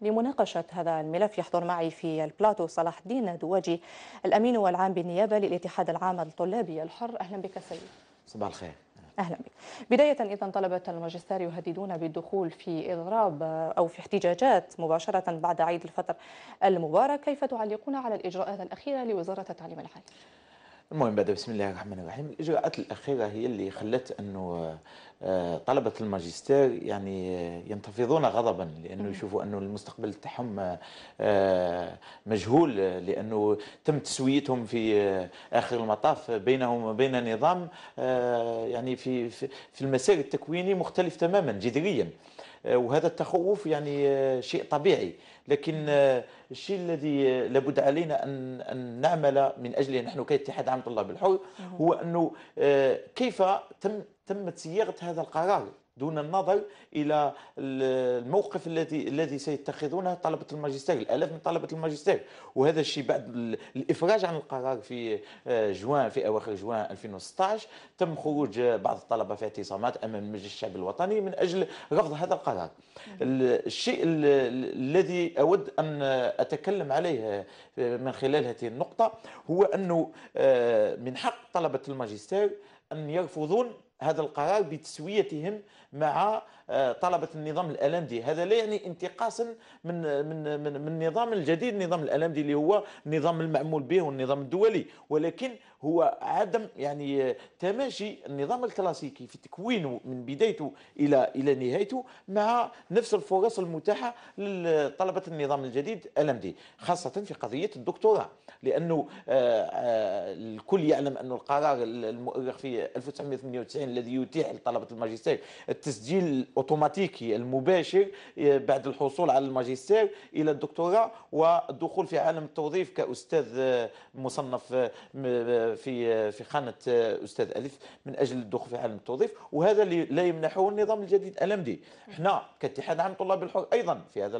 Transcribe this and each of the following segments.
لمناقشة هذا الملف يحضر معي في البلاتو صلاح الدين دواجي الأمين والعام بالنيابة للاتحاد العام الطلابي الحر أهلا بك سيد صباح الخير اهلا بك. بدايه اذا طلبه الماجستير يهددون بالدخول في اضراب او في احتجاجات مباشره بعد عيد الفطر المبارك، كيف تعلقون على الاجراءات الاخيره لوزاره التعليم العالي؟ المهم بعد بسم الله الرحمن الرحيم الاجراءات الاخيره هي اللي خلت انه آه، طلبه الماجستير يعني آه، ينتفضون غضبا لانه يشوفوا انه المستقبل تاعهم آه، مجهول لانه تم تسويتهم في اخر المطاف بينهم وبين نظام يعني في في المسار التكويني مختلف تماما جذريا آه، وهذا التخوف يعني آه، شيء طبيعي لكن آه، الشيء الذي لابد علينا ان ان نعمل من اجله نحن كاتحاد عام طلاب الحوض هو انه كيف تم تمت صياغه هذا القرار دون النظر الى الموقف الذي الذي سيتخذونه طلبه الماجستير الالاف من طلبه الماجستير وهذا الشيء بعد الافراج عن القرار في آه، جوان في اواخر جوان 2016 تم خروج بعض الطلبه في اعتصامات امام مجلس الشعب الوطني من اجل رفض هذا القرار الشيء الذي اود ان اتكلم عليه آه، من خلال هذه النقطه هو انه آه، من حق طلبه الماجستير ان يرفضون هذا القرار بتسويتهم مع آه، طلبه النظام الالمدي هذا لا يعني انتقاصا من من من النظام الجديد نظام الالمدي اللي هو النظام المعمول به والنظام الدولي ولكن هو عدم يعني تماشي النظام الكلاسيكي في تكوينه من بدايته الى الى نهايته مع نفس الفرص المتاحه لطلبه النظام الجديد دي خاصه في قضيه الدكتوراه لانه آه، آه، الكل يعلم ان القرار المؤرخ في 1998 الذي يتيح لطلبه الماجستير التسجيل الاوتوماتيكي المباشر آه، بعد الحصول على الماجستير الى الدكتوراه والدخول في عالم التوظيف كاستاذ مصنف في في خانه استاذ الف من اجل الدخول في عالم التوظيف وهذا اللي لا يمنحه النظام الجديد الامدي احنا كاتحاد عام طلاب الحر ايضا في هذا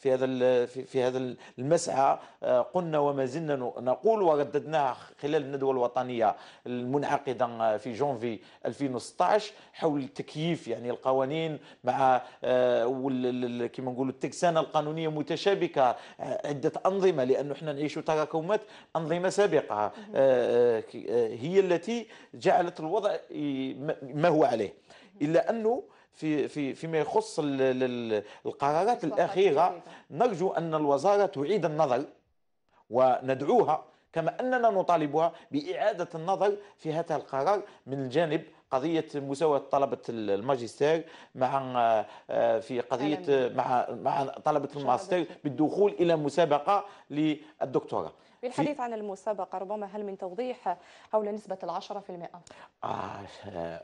في هذا في هذا المسعى آه، قلنا وما زلنا نقول ورددناها خلال الندوه الوطنيه المنعقده آه، في جونفي 2016 حول التكييف يعني القوانين مع آه، كما نقولوا التكسانه القانونيه متشابكه عده انظمه لانه احنا نعيش تراكمات انظمه سابقه آه، هي التي جعلت الوضع ما هو عليه الا انه في في فيما يخص القرارات الاخيره نرجو ان الوزاره تعيد النظر وندعوها كما اننا نطالبها باعاده النظر في هذا القرار من الجانب قضية مساواة طلبة الماجستير مع آه، في قضية مع مع طلبة الماستر بالدخول إلى مسابقة للدكتوراه بالحديث عن المسابقة ربما هل من توضيح حول نسبة العشرة في المئة آه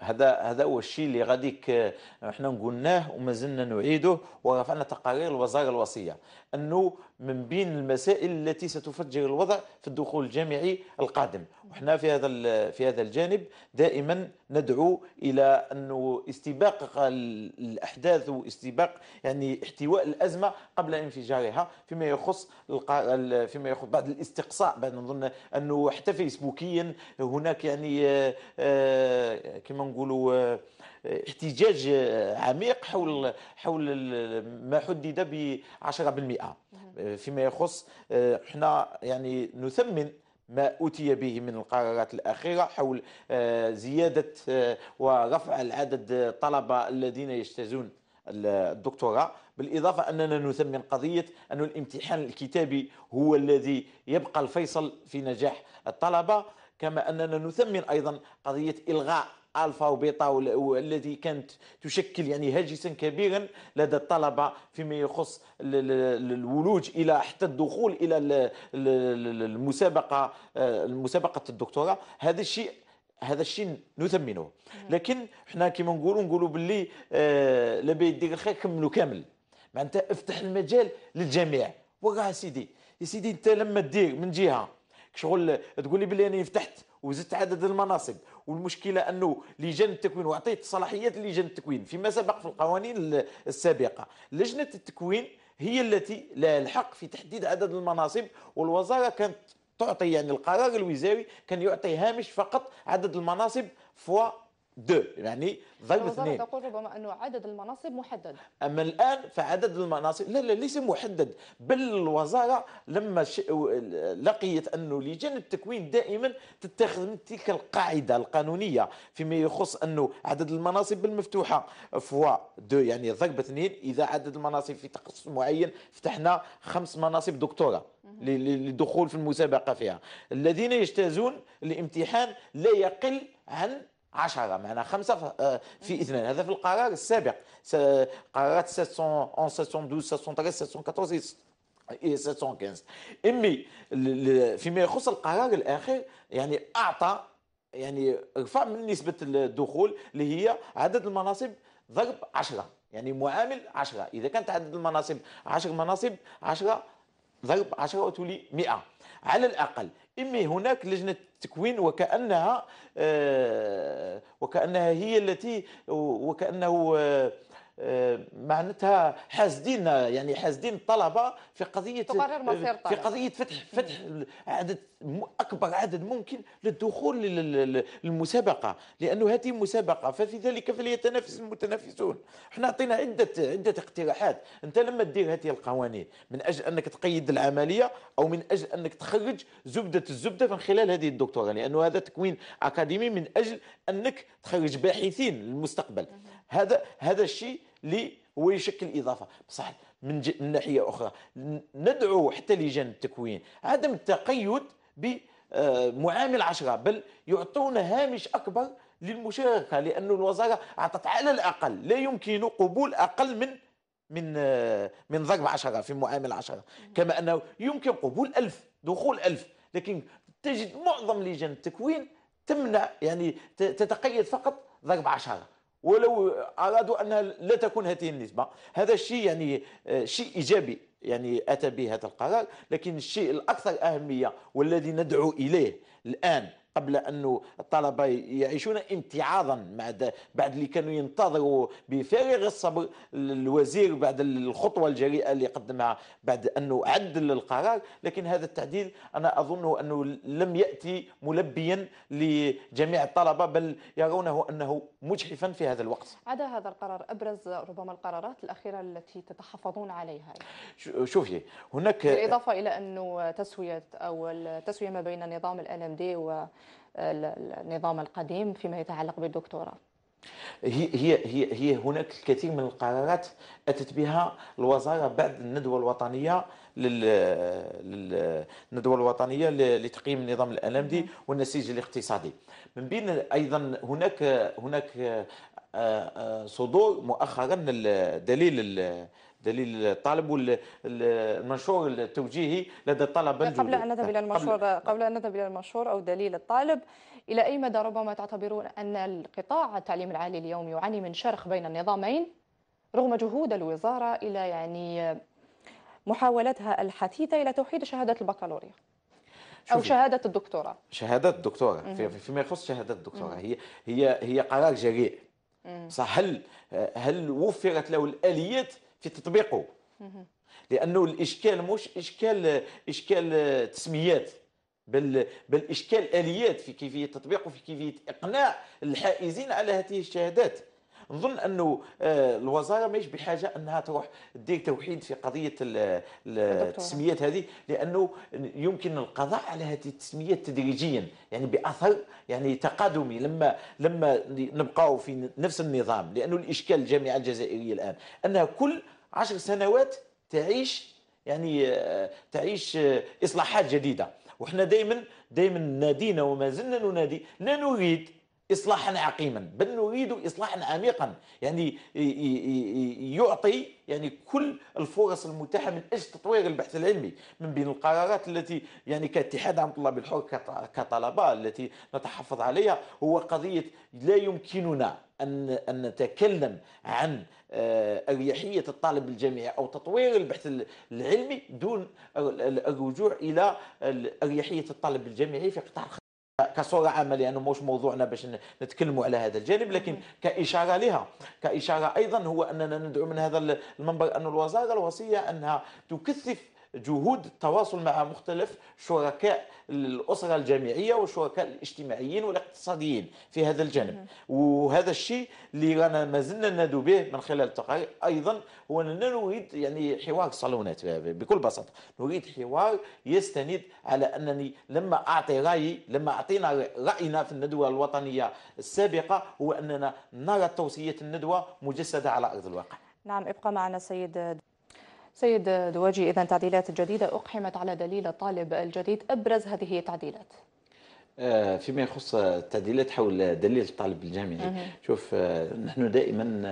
هذا هذا هو الشيء اللي غاديك آه، احنا قلناه وما زلنا نعيده ورفعنا تقارير الوزارة الوصية أنه من بين المسائل التي ستفجر الوضع في الدخول الجامعي القادم وحنا في هذا في هذا الجانب دائما ندعو الى انه استباق الاحداث واستباق يعني احتواء الازمه قبل انفجارها فيما يخص فيما يخص بعض الاستقصاء بعد نظن انه حتى فيسبوكيا هناك يعني آه، آه، كما نقولوا آه، احتجاج عميق حول حول ما حدد ب 10% فيما يخص احنا آه، يعني نثمن ما أتي به من القرارات الأخيرة حول آه، زيادة آه، ورفع العدد الطلبة الذين يجتازون الدكتوراه بالإضافة أننا نثمن قضية أن الامتحان الكتابي هو الذي يبقى الفيصل في نجاح الطلبة كما أننا نثمن أيضا قضية إلغاء الفا وبيتا والتي كانت تشكل يعني هاجسا كبيرا لدى الطلبه فيما يخص الولوج الى حتى الدخول الى المسابقه آه، مسابقه الدكتوراه هذا الشيء هذا الشيء نثمنه لكن حنا كما نقولوا نقولوا باللي آه، لا لابي الخير كملوا كامل معناتها افتح المجال للجميع وراه سيدي يا سيدي انت لما تدير من جهه شغل تقول لي باللي انا فتحت وزدت عدد المناصب والمشكله انه لجان التكوين وعطيت صلاحيات لجان التكوين فيما سبق في القوانين السابقه لجنه التكوين هي التي لها الحق في تحديد عدد المناصب والوزاره كانت تعطي يعني القرار الوزاري كان يعطي هامش فقط عدد المناصب فوا دو يعني ضرب اثنين تقول ربما انه عدد المناصب محدد اما الان فعدد المناصب لا لا ليس محدد بل الوزاره لما ش... لقيت انه لجان التكوين دائما تتخذ من تلك القاعده القانونيه فيما يخص انه عدد المناصب المفتوحه فوا دو يعني ضرب اثنين اذا عدد المناصب في تخصص معين فتحنا خمس مناصب دكتوره للدخول في المسابقه فيها الذين يجتازون الامتحان لا يقل عن 10 معناها خمسه في 2 آه، هذا في القرار السابق قرارات 711 712 713 714 715 امي فيما يخص القرار الاخر يعني اعطى يعني رفع من نسبه الدخول اللي هي عدد المناصب ضرب 10 يعني معامل 10 اذا كانت عدد المناصب 10 مناصب 10 ضرب 10 وتولي 100 على الاقل اما هناك لجنه تكوين وكانها آه، وكانها هي التي وكانه آه، آه، معناتها حاسدين يعني حاسدين الطلبه في قضيه تقرر آه، مصير في قضيه فتح فتح عدد اكبر عدد ممكن للدخول للمسابقه لانه هذه مسابقه ففي ذلك فليتنافس المتنافسون احنا اعطينا عده عده اقتراحات انت لما تدير هذه القوانين من اجل انك تقيد العمليه او من اجل انك تخرج زبده الزبده من خلال هذه الدكتوراه لانه هذا تكوين اكاديمي من اجل انك تخرج باحثين للمستقبل هذا هذا الشيء اللي هو يشكل اضافه بصح من, من ناحيه اخرى ندعو حتى لجان التكوين عدم التقيد بمعامل آه، عشرة بل يعطون هامش اكبر للمشاركه لأن الوزاره اعطت على الاقل لا يمكن قبول اقل من من آه، من ضرب عشرة في معامل عشرة كما انه يمكن قبول ألف دخول ألف لكن تجد معظم لجان التكوين تمنع يعني تتقيد فقط ضرب عشرة ولو أرادوا أنها لا تكون هذه النسبة هذا الشيء يعني آه، شيء إيجابي يعني أتى به هذا القرار لكن الشيء الأكثر أهمية والذي ندعو إليه الآن قبل أن الطلبة يعيشون امتعاضا بعد بعد اللي كانوا ينتظروا بفارغ الصبر الوزير بعد الخطوة الجريئة اللي قدمها بعد أنه عدل القرار لكن هذا التعديل أنا أظن أنه لم يأتي ملبيا لجميع الطلبة بل يرونه أنه مجحفا في هذا الوقت عدا هذا القرار أبرز ربما القرارات الأخيرة التي تتحفظون عليها شوفي هناك بالإضافة إلى أنه تسوية أو التسوية ما بين نظام الـ ام دي و النظام القديم فيما يتعلق بالدكتوراه هي هي هي هي هناك الكثير من القرارات اتت بها الوزاره بعد الندوه الوطنيه للندوه الوطنيه لتقييم النظام الالمدي والنسيج الاقتصادي من بين ايضا هناك هناك آه، آه، صدور مؤخرا دليل دليل الطالب والمنشور التوجيهي لدى الطلب قبل أن نذهب إلى المنشور قبل أن نذهب إلى المنشور أو دليل الطالب إلى أي مدى ربما تعتبرون أن القطاع التعليم العالي اليوم يعاني من شرخ بين النظامين رغم جهود الوزارة إلى يعني محاولتها الحثيثة إلى توحيد شهادة البكالوريا او شهاده الدكتوراه شهاده الدكتوراه فيما يخص شهاده الدكتوراه هي هي هي قرار جريء صح هل هل وفرت له الاليات في تطبيقه لانه الاشكال مش اشكال اشكال تسميات بل بل اشكال اليات في كيفيه تطبيقه في كيفيه اقناع الحائزين على هذه الشهادات نظن انه آه، الوزاره ماهيش بحاجه انها تروح دير توحيد في قضيه التسميات هذه لانه يمكن القضاء على هذه التسميات تدريجيا يعني باثر يعني تقادمي لما لما نبقاو في نفس النظام لانه الاشكال الجامعه الجزائريه الان انها كل عشر سنوات تعيش يعني آه، تعيش آه، اصلاحات جديده وحنا دائما دائما نادينا وما زلنا ننادي لا نريد اصلاحا عقيما بل نريد اصلاحا عميقا يعني يعطي يعني كل الفرص المتاحه من اجل تطوير البحث العلمي من بين القرارات التي يعني كاتحاد عن طلاب الحر كطلبه التي نتحفظ عليها هو قضيه لا يمكننا ان ان نتكلم عن آه، اريحيه الطالب الجامعي او تطوير البحث العلمي دون الرجوع الى اريحيه الطالب الجامعي في قطاع كصوره عامه لانه مش موضوعنا باش نتكلموا على هذا الجانب لكن كاشاره لها كاشاره ايضا هو اننا ندعو من هذا المنبر ان الوزاره الوصيه انها تكثف جهود التواصل مع مختلف شركاء الأسرة الجامعية والشركاء الاجتماعيين والاقتصاديين في هذا الجانب وهذا الشيء اللي رانا ما زلنا ندو به من خلال التقارير أيضا هو أننا نريد يعني حوار صالونات بكل بساطة نريد حوار يستند على أنني لما أعطي رأيي لما أعطينا رأينا في الندوة الوطنية السابقة هو أننا نرى توصية الندوة مجسدة على أرض الواقع نعم ابقى معنا سيد سيد دواجي إذا تعديلات جديدة أقحمت على دليل الطالب الجديد أبرز هذه التعديلات آه، فيما يخص التعديلات حول دليل الطالب الجامعي شوف آه، نحن دائما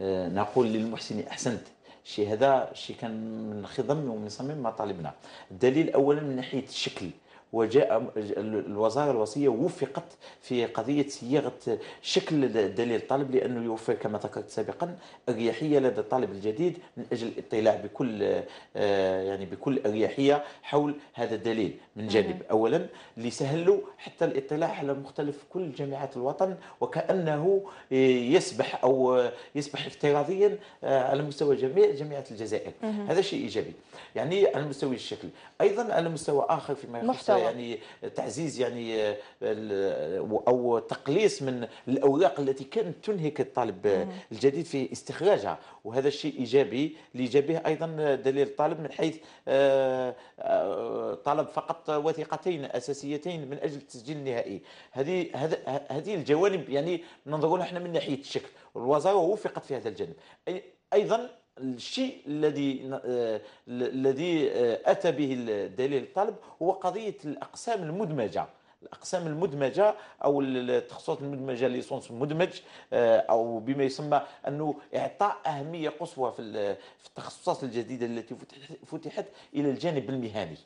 آه، نقول للمحسن أحسنت الشيء هذا الشيء كان من خضم ومن صميم ما طالبنا الدليل أولا من ناحية الشكل وجاء الوزاره الوصيه وفقت في قضيه صياغه شكل دليل الطالب لانه يوفر كما ذكرت سابقا اريحيه لدى الطالب الجديد من اجل الاطلاع بكل آه، يعني بكل اريحيه حول هذا الدليل من جانب اولا لسهل له حتى الاطلاع على مختلف كل جامعات الوطن وكانه آه، يسبح او آه، يسبح افتراضيا على مستوى جميع جامعه الجزائر هذا شيء ايجابي يعني على مستوى الشكل ايضا على مستوى اخر فيما يخص يعني تعزيز يعني آه، آه، او تقليص من الاوراق التي كانت تنهك الطالب الجديد في استخراجها وهذا الشيء ايجابي لايجابيه ايضا دليل الطالب من حيث آه، طلب فقط وثيقتين اساسيتين من اجل التسجيل النهائي هذه هذه الجوانب يعني ننظر لها احنا من ناحيه الشكل الوزاره وفقت في هذا الجانب ايضا الشيء الذي آه، الذي آه، اتى به الدليل الطالب هو قضيه الاقسام المدمجه الاقسام المدمجه او التخصصات المدمجه ليسونس مدمج آه، او بما يسمى انه اعطاء اهميه قصوى في في التخصصات الجديده التي فتحت الى الجانب المهني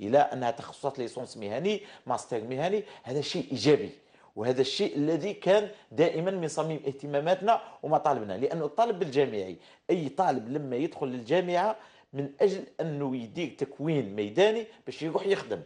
الى انها تخصصات ليسونس مهني ماستر مهني هذا شيء ايجابي وهذا الشيء الذي كان دائما من صميم اهتماماتنا ومطالبنا لأن الطالب الجامعي أي طالب لما يدخل للجامعة من أجل أنه يديك تكوين ميداني باش يروح يخدم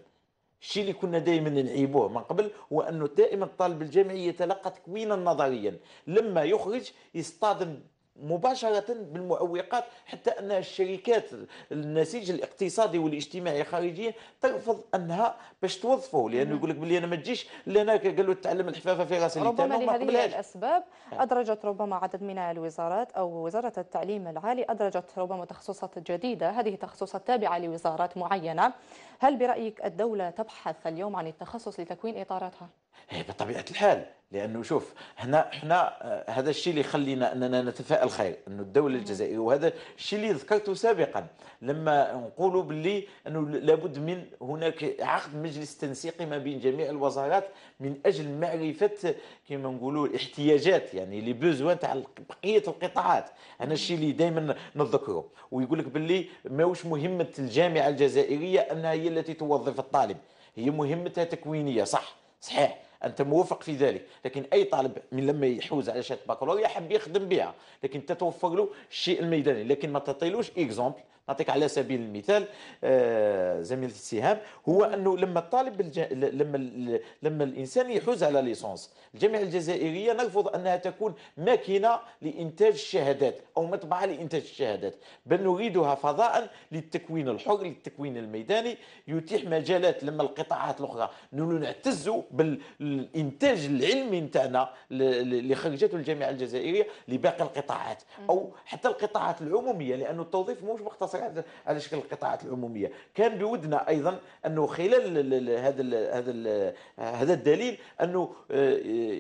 الشيء اللي كنا دائما نعيبوه من قبل هو انه دائما الطالب الجامعي يتلقى تكوينا نظريا لما يخرج يصطدم مباشرة بالمعوقات حتى أن الشركات النسيج الاقتصادي والاجتماعي خارجيا ترفض أنها باش توظفه لأنه يقول لك بلي أنا ما تجيش لأن قالوا تعلم الحفافة في راس ربما لهذه الأسباب آه. أدرجت ربما عدد من الوزارات أو وزارة التعليم العالي أدرجت ربما تخصصات جديدة هذه تخصصات تابعة لوزارات معينة هل برأيك الدولة تبحث اليوم عن التخصص لتكوين إطاراتها؟ هي إيه، بطبيعة الحال لأنه شوف هنا احنا آه، هذا الشيء اللي يخلينا أننا نتفائل خير أنه الدولة الجزائرية وهذا الشيء اللي ذكرته سابقا لما نقولوا باللي أنه لابد من هناك عقد مجلس تنسيقي ما بين جميع الوزارات من أجل معرفة كما نقولوا الاحتياجات يعني لي بوزوان تاع بقية القطاعات أنا الشيء اللي دائما نذكره ويقول لك باللي ماهوش مهمة الجامعة الجزائرية أنها هي التي توظف الطالب هي مهمتها تكوينيه صح صحيح انت موافق في ذلك لكن اي طالب من لما يحوز على شهاده بكالوريا حب يخدم بها لكن تتوفر له الشيء الميداني لكن ما تعطيلوش اكزومبل نعطيك على سبيل المثال آه، زميلة السهام هو انه لما الطالب بالج... لما ال... لما الانسان يحوز على ليسونس الجامعه الجزائريه نرفض انها تكون ماكينه لانتاج الشهادات او مطبعه لانتاج الشهادات بل نريدها فضاء للتكوين الحر للتكوين الميداني يتيح مجالات لما القطاعات الاخرى نعتز بالانتاج العلمي نتاعنا اللي خرجته الجامعه الجزائريه لباقي القطاعات او حتى القطاعات العموميه لانه التوظيف مش مقتصر التصريح على شكل القطاعات العموميه كان بودنا ايضا انه خلال هذا هذا هذا الدليل انه آه،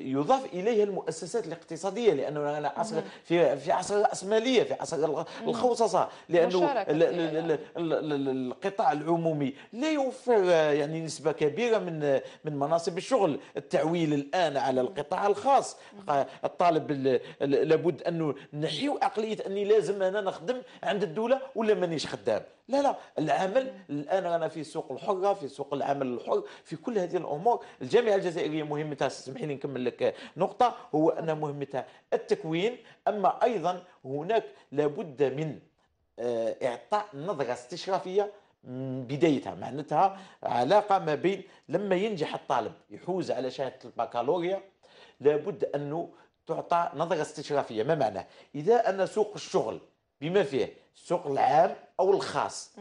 يضاف اليها المؤسسات الاقتصاديه لانه انا عصر في في عصر الراسماليه في عصر الخوصصه لانه يعني. القطاع العمومي لا يوفر آه، يعني نسبه كبيره من آه، من مناصب الشغل التعويل الان على القطاع الخاص الطالب لابد انه نحيو عقليه اني لازم انا نخدم عند الدوله ولا ما مانيش خدام لا لا العمل الان انا في سوق الحره في سوق العمل الحر في كل هذه الامور الجامعه الجزائريه مهمتها سمحيني لي نكمل لك نقطه هو ان مهمتها التكوين اما ايضا هناك لابد من آه، اعطاء نظره استشرافيه بدايتها معناتها علاقه ما بين لما ينجح الطالب يحوز على شهاده البكالوريا لابد انه تعطى نظره استشرافيه ما معناه اذا ان سوق الشغل بما فيه السوق العام او الخاص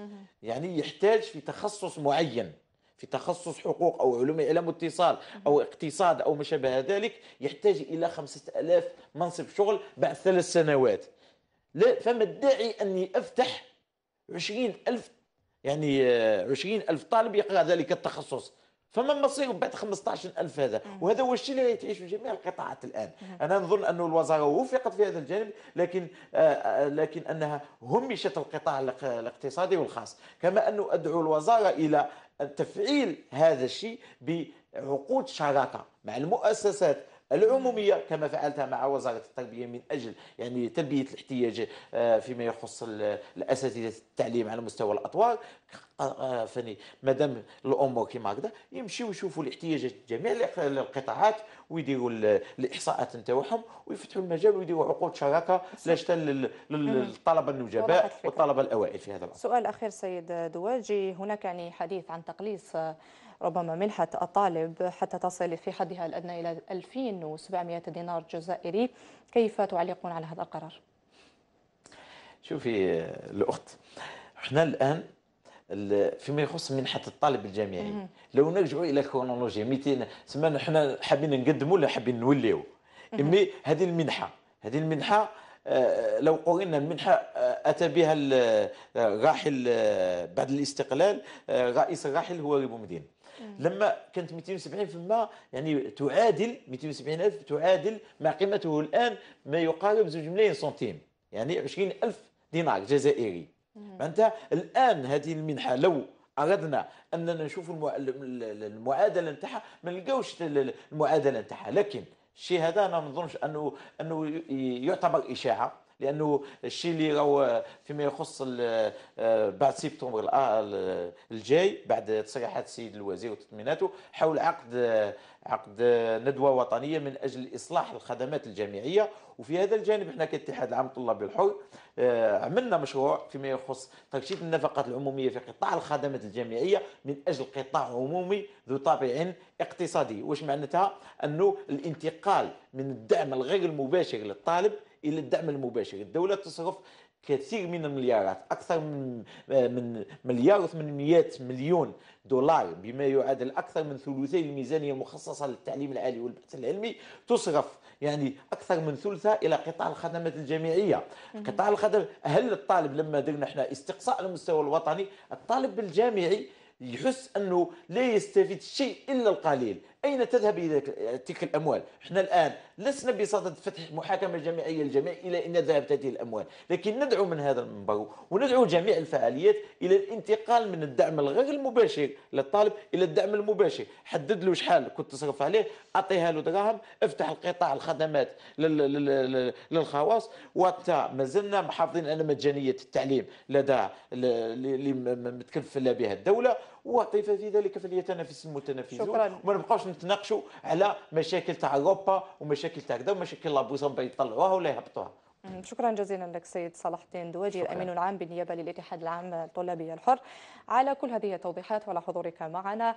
يعني يحتاج في تخصص معين في تخصص حقوق او علوم اعلام واتصال او اقتصاد او ما شابه ذلك يحتاج الى 5000 منصب شغل بعد ثلاث سنوات لا فما الداعي اني افتح 20000 يعني 20000 طالب يقرا ذلك التخصص فما مصير بعد 15000 هذا وهذا هو الشيء اللي يتعيشه جميع القطاعات الان انا نظن أن الوزاره وفقت في هذا الجانب لكن آه، آه، لكن انها همشت القطاع الاقتصادي والخاص كما انه ادعو الوزاره الى تفعيل هذا الشيء بعقود شراكه مع المؤسسات العمومية كما فعلتها مع وزارة التربية من أجل يعني تلبية الاحتياج آه، فيما يخص الأساتذة التعليم على مستوى الأطوار آه، فني مادام الامور كيما هكذا يمشيو يشوفوا الاحتياجات جميع القطاعات ويديروا الاحصاءات نتاعهم ويفتحوا المجال ويديروا عقود شراكه لاش للطلبه النجباء والطلبه الاوائل في هذا الامر. سؤال اخير سيد دواجي هناك يعني حديث عن تقليص ربما منحة الطالب حتى تصل في حدها الأدنى إلى 2700 دينار جزائري كيف تعلقون على هذا القرار؟ شوفي الأخت احنا الآن فيما يخص منحة الطالب الجامعي لو نرجعوا إلى كرونولوجيا 200 سما احنا حابين نقدموا ولا حابين نوليو إمي هذه المنحة هذه المنحة آه، لو قرينا المنحة آه، أتى بها الراحل آه، بعد الاستقلال رئيس الراحل هو ريبو مدين لما كانت 270 فما يعني تعادل 270 الف تعادل ما قيمته الان ما يقارب زوج ملايين سنتيم يعني 20 الف دينار جزائري معناتها الان هذه المنحه لو اردنا اننا نشوف المعادله نتاعها ما نلقاوش المعادله نتاعها لكن الشيء هذا انا ما نظنش انه انه يعتبر اشاعه لانه الشيء اللي راهو فيما يخص آه، بعد سبتمبر الجاي بعد تصريحات السيد الوزير وتطميناته حول عقد عقد ندوه وطنيه من اجل اصلاح الخدمات الجامعيه وفي هذا الجانب احنا كاتحاد العام الطلابي الحر آه، عملنا مشروع فيما يخص ترشيد النفقات العموميه في قطاع الخدمات الجامعيه من اجل قطاع عمومي ذو طابع اقتصادي واش معناتها انه الانتقال من الدعم الغير المباشر للطالب الى الدعم المباشر الدوله تصرف كثير من المليارات اكثر من آه، من مليار و800 مليون دولار بما يعادل اكثر من ثلثي الميزانيه المخصصه للتعليم العالي والبحث العلمي تصرف يعني اكثر من ثلثها الى قطاع الخدمات الجامعيه قطاع الخدم هل الطالب لما درنا احنا استقصاء على المستوى الوطني الطالب الجامعي يحس انه لا يستفيد شيء الا القليل اين تذهب الى تلك الاموال؟ احنا الان لسنا بصدد فتح محاكمه جامعيه للجميع الى ان ذهبت هذه الاموال، لكن ندعو من هذا المنبر وندعو جميع الفعاليات الى الانتقال من الدعم الغير المباشر للطالب الى الدعم المباشر، حدد له شحال كنت تصرف عليه، اعطيها له دراهم، افتح القطاع الخدمات للخواص وحتى مازلنا محافظين على مجانيه التعليم لدى اللي متكفله بها الدوله وطيف في ذلك فليتنافس المتنافسون وما نبقاوش نتناقشوا على مشاكل تاع اوروبا ومشاكل تاع كذا ومشاكل لابوسا باه يطلعوها ولا يهبطوها شكرا جزيلا لك سيد صلاح الدين دواجي الامين العام بالنيابه للاتحاد العام الطلابي الحر على كل هذه التوضيحات وعلى حضورك معنا